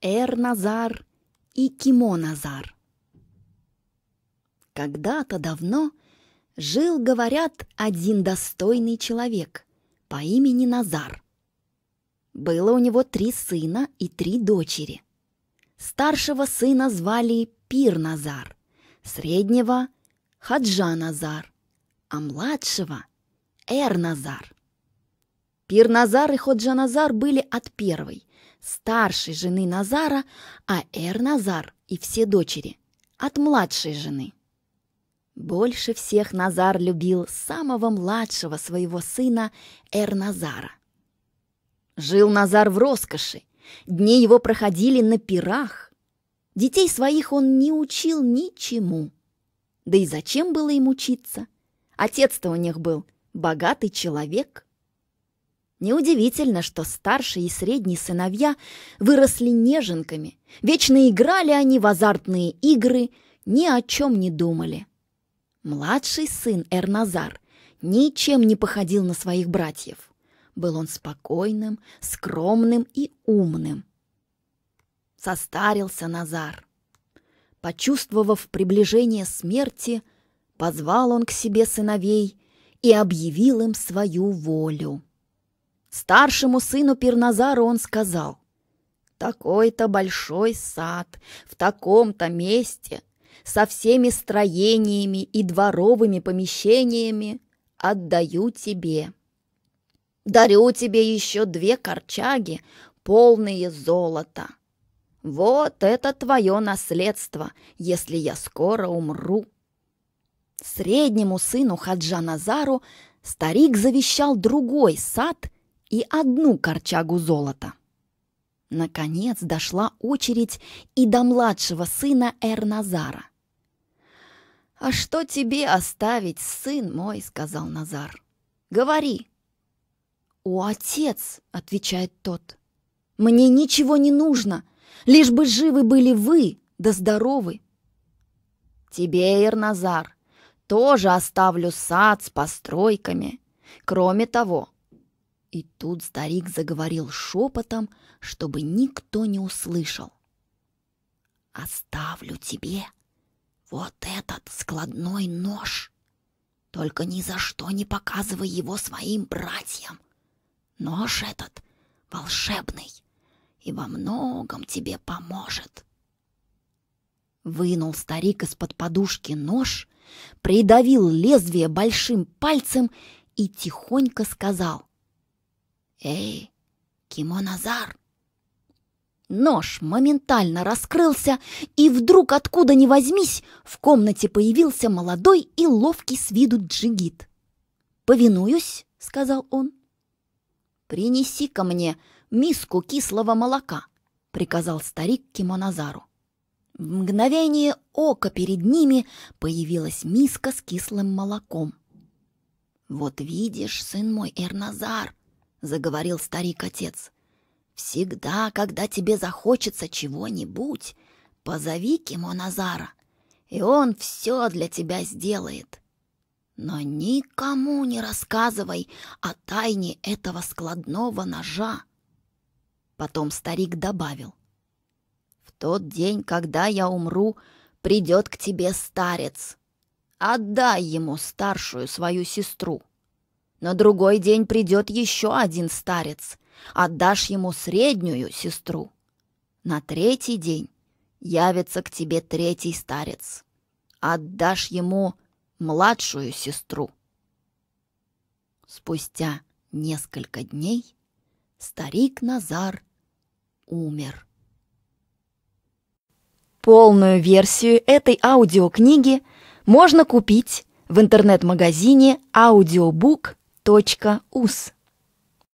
Эр-Назар и Кимо-Назар. Когда-то давно жил, говорят, один достойный человек по имени Назар. Было у него три сына и три дочери. Старшего сына звали Пир-Назар, среднего – Хаджа-Назар, а младшего – Эр-Назар. Пир Назар и Ходжа Назар были от первой, старшей жены Назара, а Эр Назар и все дочери от младшей жены. Больше всех Назар любил самого младшего своего сына Эр Назара. Жил Назар в роскоши, дни его проходили на пирах. Детей своих он не учил ничему. Да и зачем было им учиться? Отец-то у них был богатый человек – Неудивительно, что старшие и средние сыновья выросли неженками, вечно играли они в азартные игры, ни о чем не думали. Младший сын Эрназар ничем не походил на своих братьев. Был он спокойным, скромным и умным. Состарился Назар. Почувствовав приближение смерти, позвал он к себе сыновей и объявил им свою волю. Старшему сыну Пирназару он сказал, «Такой-то большой сад, в таком-то месте, со всеми строениями и дворовыми помещениями отдаю тебе. Дарю тебе еще две корчаги, полные золота. Вот это твое наследство, если я скоро умру». Среднему сыну Хаджа Назару старик завещал другой сад и одну корчагу золота. Наконец дошла очередь и до младшего сына Эрназара. «А что тебе оставить, сын мой?» — сказал Назар. «Говори». «О, отец!» — отвечает тот. «Мне ничего не нужно, лишь бы живы были вы, да здоровы». «Тебе, Эрназар, тоже оставлю сад с постройками. Кроме того, и тут старик заговорил шепотом, чтобы никто не услышал. «Оставлю тебе вот этот складной нож. Только ни за что не показывай его своим братьям. Нож этот волшебный и во многом тебе поможет». Вынул старик из-под подушки нож, придавил лезвие большим пальцем и тихонько сказал «Эй, Кимоназар!» Нож моментально раскрылся, и вдруг откуда ни возьмись, в комнате появился молодой и ловкий с виду джигит. «Повинуюсь», — сказал он. принеси ко мне миску кислого молока», — приказал старик Кимоназару. В мгновение ока перед ними появилась миска с кислым молоком. «Вот видишь, сын мой Эрназар, — заговорил старик-отец. «Всегда, когда тебе захочется чего-нибудь, позови Кимоназара, и он все для тебя сделает. Но никому не рассказывай о тайне этого складного ножа». Потом старик добавил. «В тот день, когда я умру, придет к тебе старец. Отдай ему старшую свою сестру». На другой день придет еще один старец. Отдашь ему среднюю сестру. На третий день явится к тебе третий старец. Отдашь ему младшую сестру. Спустя несколько дней старик Назар умер. Полную версию этой аудиокниги можно купить в интернет-магазине audiobook.com Точка ус.